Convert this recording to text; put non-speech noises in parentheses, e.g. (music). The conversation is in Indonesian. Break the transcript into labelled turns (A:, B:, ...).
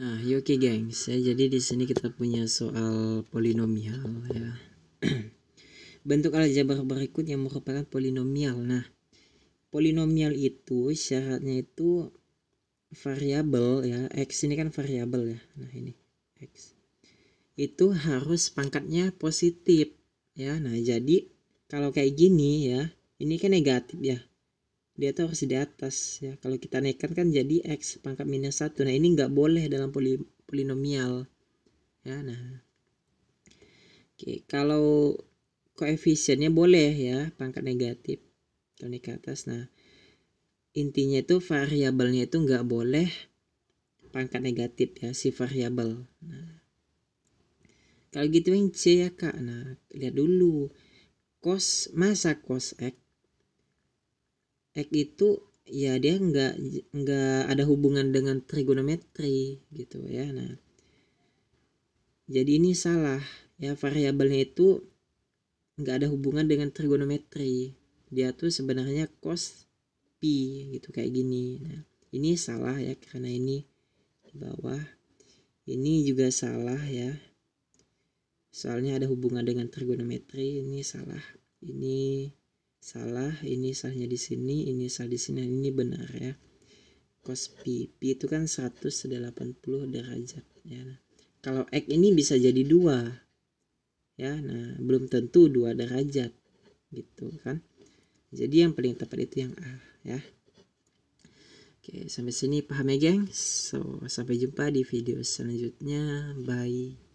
A: Nah, yoki gengs, ya. Jadi di sini kita punya soal polinomial ya. (clears throat) Bentuk aljabar berikut yang merupakan polinomial. Nah, polinomial itu syaratnya itu variabel ya. X ini kan variabel ya. Nah, ini X. Itu harus pangkatnya positif ya. Nah, jadi kalau kayak gini ya, ini kan negatif ya dia tuh harus di atas ya kalau kita naikkan kan jadi x pangkat minus satu nah ini nggak boleh dalam poli, polinomial ya nah oke kalau koefisiennya boleh ya pangkat negatif kalau naik ke atas nah intinya itu variabelnya itu nggak boleh pangkat negatif ya si variabel nah kalau gitu yang C ya kak nah lihat dulu kos masa kos x Ek itu ya dia nggak nggak ada hubungan dengan trigonometri gitu ya nah jadi ini salah ya variabelnya itu nggak ada hubungan dengan trigonometri dia tuh sebenarnya cos pi gitu kayak gini nah ini salah ya karena ini di bawah ini juga salah ya soalnya ada hubungan dengan trigonometri ini salah ini salah, ini sahnya di sini, ini sah di sini, ini benar ya. Cos pi, pi itu kan 180 derajat ya. kalau x ini bisa jadi dua ya. Nah, belum tentu dua derajat gitu kan. Jadi yang paling tepat itu yang A ya. Oke, sampai sini paham ya, geng? So, sampai jumpa di video selanjutnya. Bye.